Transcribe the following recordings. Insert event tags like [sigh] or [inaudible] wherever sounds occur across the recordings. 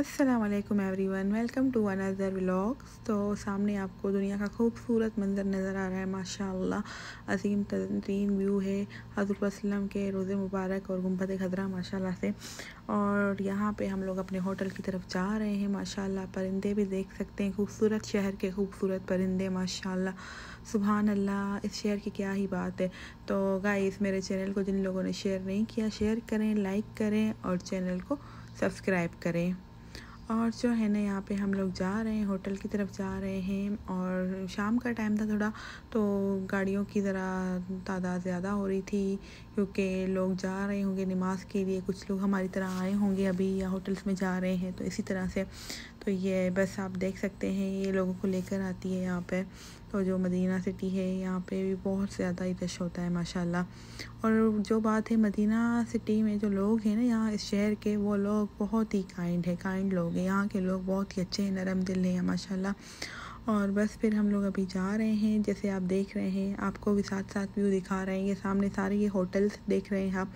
Aslam everyone welcome to another vlogs तो सामने आपको दुनिया का खूबसूरत मंजर नज़र आ रहा है माशाल्लाह अजीम तरीन व्यू है हज़रतम के रोज़े मुबारक और गुम्बद खदरा माशाल्लाह से और यहाँ पे हम लोग अपने होटल की तरफ जा रहे हैं माशाल्लाह परिंदे भी देख सकते हैं खूबसूरत शहर के खूबसूरत परिंदे माशाल्लाह सुबहान अल्लाह इस शहर की क्या ही बात है तो गाइस मेरे चैनल को जिन लोगों ने शेयर नहीं किया शेयर करें लाइक करें और चैनल को सब्सक्राइब करें और जो है ना यहाँ पे हम लोग जा रहे हैं होटल की तरफ जा रहे हैं और शाम का टाइम था थोड़ा तो गाड़ियों की ज़रा तादाद ज़्यादा हो रही थी क्योंकि लोग जा रहे होंगे नमाज के लिए कुछ लोग हमारी तरह आए होंगे अभी या होटल्स में जा रहे हैं तो इसी तरह से तो ये बस आप देख सकते हैं ये लोगों को लेकर आती है यहाँ पे तो जो मदीना सिटी है यहाँ पे भी बहुत ज़्यादा ही रश होता है माशाल्लाह और जो बात है मदीना सिटी में जो लोग हैं ना यहाँ इस शहर के वो लोग बहुत ही काइंड है काइंड लोग हैं यहाँ के लोग बहुत ही अच्छे हैं नरम दिल हैं माशा और बस फिर हम लोग अभी जा रहे हैं जैसे आप देख रहे हैं आपको भी साथ साथ व्यू दिखा रहे हैं ये सामने सारे ये होटल्स देख रहे हैं आप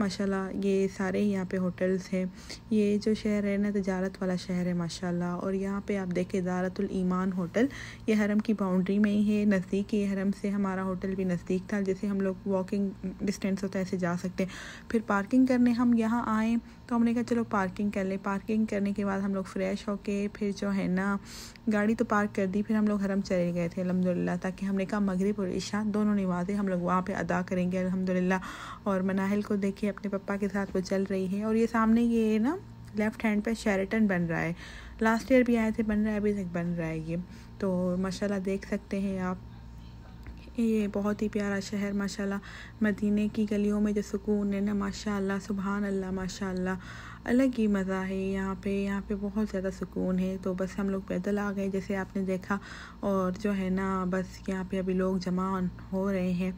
माशाल्लाह ये सारे यहाँ पे होटल्स हैं ये जो शहर है ना तजारत वाला शहर है माशाल्लाह और यहाँ पे आप देखें दारतुल ईमान होटल ये हरम की बाउंड्री में ही है नज़दीक ये हरम से हमारा होटल भी नज़दीक था जैसे हम लोग वॉकिंग डिस्टेंस होता है ऐसे जा सकते हैं फिर पार्किंग करने हम यहाँ आए तो हमने कहा चलो पार्किंग कर लें पार्किंग करने के बाद हम लोग फ़्रेश होके फिर जो है ना गाड़ी तो पार्क कर दी फिर हम लोग हरम चले गए थे अलहमदिल्ला ताकि हमने कहा मगरब और ईशा दोनों निवाजें हम लोग वहाँ पर अदा करेंगे अलहमदिल्ला और मनाहल को देखे देखिए अपने पप्पा के साथ वो चल रही है और ये सामने ये है ना लेफ़्ट हैंड पे शेरेटन बन रहा है लास्ट ईयर भी आए थे बन रहा है अभी तक बन रहा है ये तो माशाल्लाह देख सकते हैं आप ये बहुत ही प्यारा शहर माशाल्लाह मदीने की गलियों में जो सुकून है ना माशाल्लाह सुबहान अल्लाह माशाल्लाह अलग ही मज़ा है यहाँ पे यहाँ पे बहुत ज़्यादा सुकून है तो बस हम लोग पैदल आ गए जैसे आपने देखा और जो है ना बस यहाँ पे अभी लोग जमा हो रहे हैं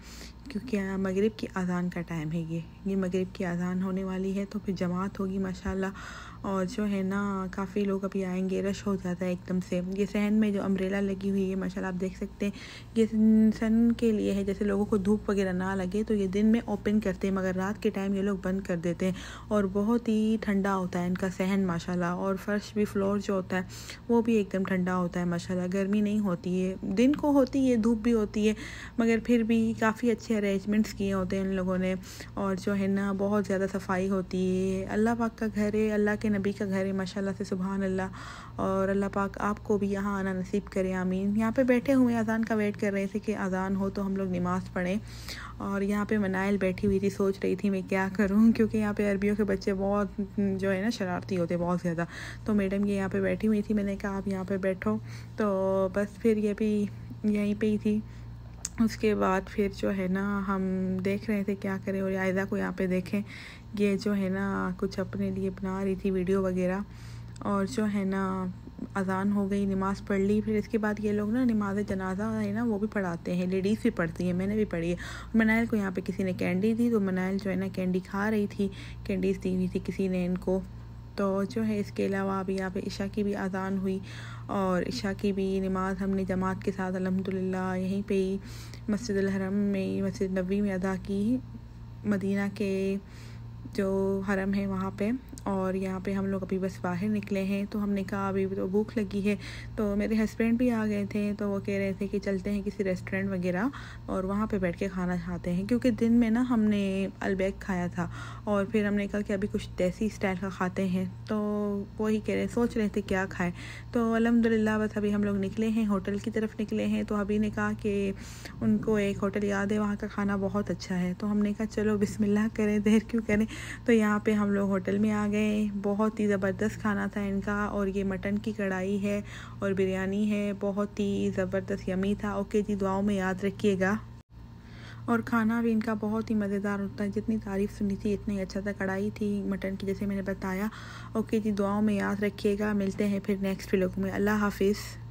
क्योंकि हाँ, मगरिब की अजान का टाइम है ये ये मगरिब की अजान होने वाली है तो फिर जमात होगी माशाल्लाह और जो है ना काफ़ी लोग अभी आएंगे रश हो जाता है एकदम से ये सहन में जो अम्ब्रेला लगी हुई है माशाल्लाह आप देख सकते हैं ये सन के लिए है जैसे लोगों को धूप वगैरह ना लगे तो ये दिन में ओपन करते हैं मगर रात के टाइम ये लोग बंद कर देते हैं और बहुत ही ठंडा होता है इनका सहन माशाला और फर्श भी फ्लोर जो होता है वो भी एकदम ठंडा होता है माशा गर्मी नहीं होती है दिन को होती है धूप भी होती है मगर फिर भी काफ़ी अच्छे अरेंजमेंट्स किए होते हैं इन लोगों ने और जो है ना बहुत ज़्यादा सफाई होती है अल्लाह पाक का घर है अल्लाह के नबी का घर है माशाल्लाह से सुबह अल्लाह और अल्लाह पाक आपको भी यहाँ आना नसीब करे आमीन यहाँ पे बैठे हुए अजान का वेट कर रहे थे कि अजान हो तो हम लोग नमाज़ पढ़ें और यहाँ पे मनाइल बैठी हुई थी सोच रही थी मैं क्या करूँ [laughs] क्योंकि यहाँ पे अरबियों के बच्चे बहुत जो है ना शरारती होते बहुत ज़्यादा तो मैडम ये यहाँ पे बैठी हुई थी मैंने कहा आप यहाँ पे बैठो तो बस फिर ये भी यहीं पे ही थी उसके बाद फिर जो है ना हम देख रहे थे क्या करें और आयदा को यहाँ पे देखें ये जो है ना कुछ अपने लिए बना रही थी वीडियो वगैरह और जो है ना अजान हो गई नमाज़ पढ़ ली फिर इसके बाद ये लोग ना नमाज जनाजा है ना वो भी पढ़ाते हैं लेडीज़ भी पढ़ती हैं मैंने भी पढ़ी है मनाइल को यहाँ पे किसी ने कैंडी दी तो मनाइल जो है ना कैंडी खा रही थी कैंडीज दी हुई थी किसी ने इनको तो जो है इसके अलावा अभी यहाँ पे इशा की भी अजान हुई और इशा की भी नमाज़ हमने जमात के साथ अलहमदिल्ला यहीं पे ही मस्जिद हरम में मस्जिद नबी में अदा की मदीना के जो हरम है वहाँ पे और यहाँ पे हम लोग अभी बस बाहर निकले हैं तो हमने कहा अभी तो भूख लगी है तो मेरे हस्बैंड भी आ गए थे तो वो कह रहे थे कि चलते हैं किसी रेस्टोरेंट वगैरह और वहाँ पे बैठ के खाना खाते हैं क्योंकि दिन में ना हमने अलबैक खाया था और फिर हमने कहा कि अभी कुछ देसी स्टाइल का खाते हैं तो वही कह रहे सोच रहे थे क्या खाएँ तो अलहमदिल्ला बस अभी हम लोग निकले हैं होटल की तरफ निकले हैं तो अभी ने कहा कि उनको एक होटल याद है वहाँ का खाना बहुत अच्छा है तो हमने कहा चलो बिसमिल्ला करें देर क्यों करें तो यहाँ पर हम लोग होटल में आ गए बहुत ही ज़बरदस्त खाना था इनका और ये मटन की कढ़ाई है और बिरयानी है बहुत ही ज़बरदस्त यमी था ओके जी दुआओं में याद रखिएगा और खाना भी इनका बहुत ही मज़ेदार होता है जितनी तारीफ़ सुनी थी इतना ही अच्छा था कढ़ाई थी मटन की जैसे मैंने बताया ओके जी दुआओं में याद रखिएगा मिलते हैं फिर नेक्स्ट व्लॉग में अल्लाह हाफिज़